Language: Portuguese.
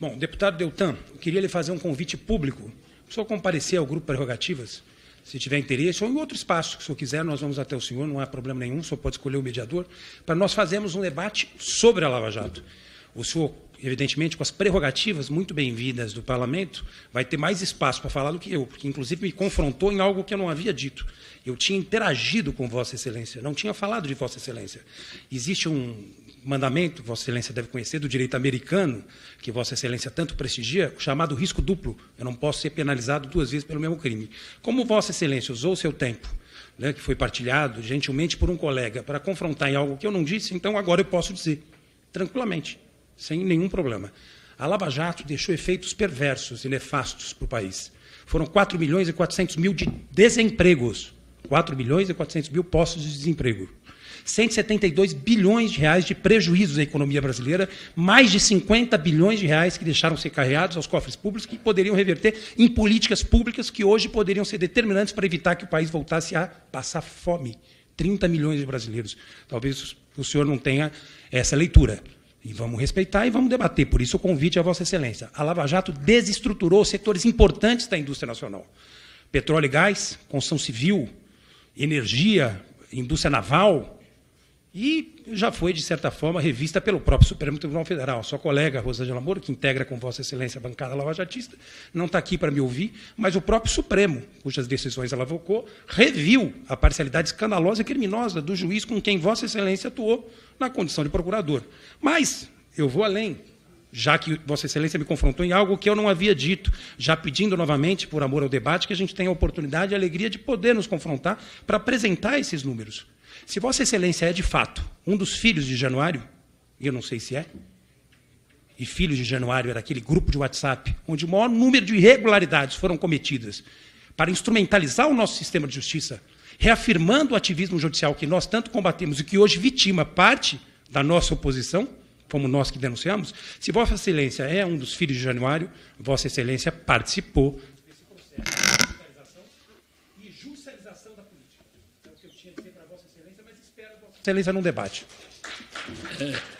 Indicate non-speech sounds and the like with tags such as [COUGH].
Bom, deputado Deltan, eu queria lhe fazer um convite público. O senhor comparecer ao grupo Prerrogativas, se tiver interesse, ou em outro espaço se o senhor quiser, nós vamos até o senhor, não há problema nenhum, o senhor pode escolher o mediador, para nós fazermos um debate sobre a Lava Jato. O senhor evidentemente com as prerrogativas muito bem-vindas do parlamento, vai ter mais espaço para falar do que eu, porque inclusive me confrontou em algo que eu não havia dito. Eu tinha interagido com Vossa Excelência, não tinha falado de Vossa Excelência. Existe um mandamento, Vossa Excelência deve conhecer, do direito americano, que Vossa Excelência tanto prestigia, chamado risco duplo. Eu não posso ser penalizado duas vezes pelo mesmo crime. Como Vossa Excelência usou o seu tempo, né, que foi partilhado gentilmente por um colega, para confrontar em algo que eu não disse, então agora eu posso dizer, tranquilamente sem nenhum problema. A Lava Jato deixou efeitos perversos e nefastos para o país. Foram 4 milhões e 400 mil de desempregos. 4 milhões e 400 mil postos de desemprego. 172 bilhões de reais de prejuízos à economia brasileira, mais de 50 bilhões de reais que deixaram ser carregados aos cofres públicos, que poderiam reverter em políticas públicas que hoje poderiam ser determinantes para evitar que o país voltasse a passar fome. 30 milhões de brasileiros. Talvez o senhor não tenha essa leitura. E vamos respeitar e vamos debater. Por isso o convite à Vossa Excelência. A Lava Jato desestruturou setores importantes da indústria nacional: petróleo e gás, construção civil, energia, indústria naval, e já foi, de certa forma, revista pelo próprio Supremo Tribunal Federal. Sua colega, Rosângela Moro, que integra com Vossa Excelência a bancada lavajatista, não está aqui para me ouvir, mas o próprio Supremo, cujas decisões ela avocou, reviu a parcialidade escandalosa e criminosa do juiz com quem Vossa Excelência atuou na condição de procurador. Mas, eu vou além, já que Vossa Excelência me confrontou em algo que eu não havia dito, já pedindo novamente, por amor ao debate, que a gente tenha a oportunidade e a alegria de poder nos confrontar para apresentar esses números. Se Vossa Excelência é de fato um dos filhos de Januário, eu não sei se é, e filhos de Januário era é aquele grupo de WhatsApp onde o maior número de irregularidades foram cometidas para instrumentalizar o nosso sistema de justiça, reafirmando o ativismo judicial que nós tanto combatemos e que hoje vitima parte da nossa oposição, como nós que denunciamos, se Vossa Excelência é um dos filhos de Januário, Vossa Excelência participou desse processo de judicialização e judicialização da tinha a Vossa Excelência, mas espero Vossa Excelência num debate. É. [LAUGHS]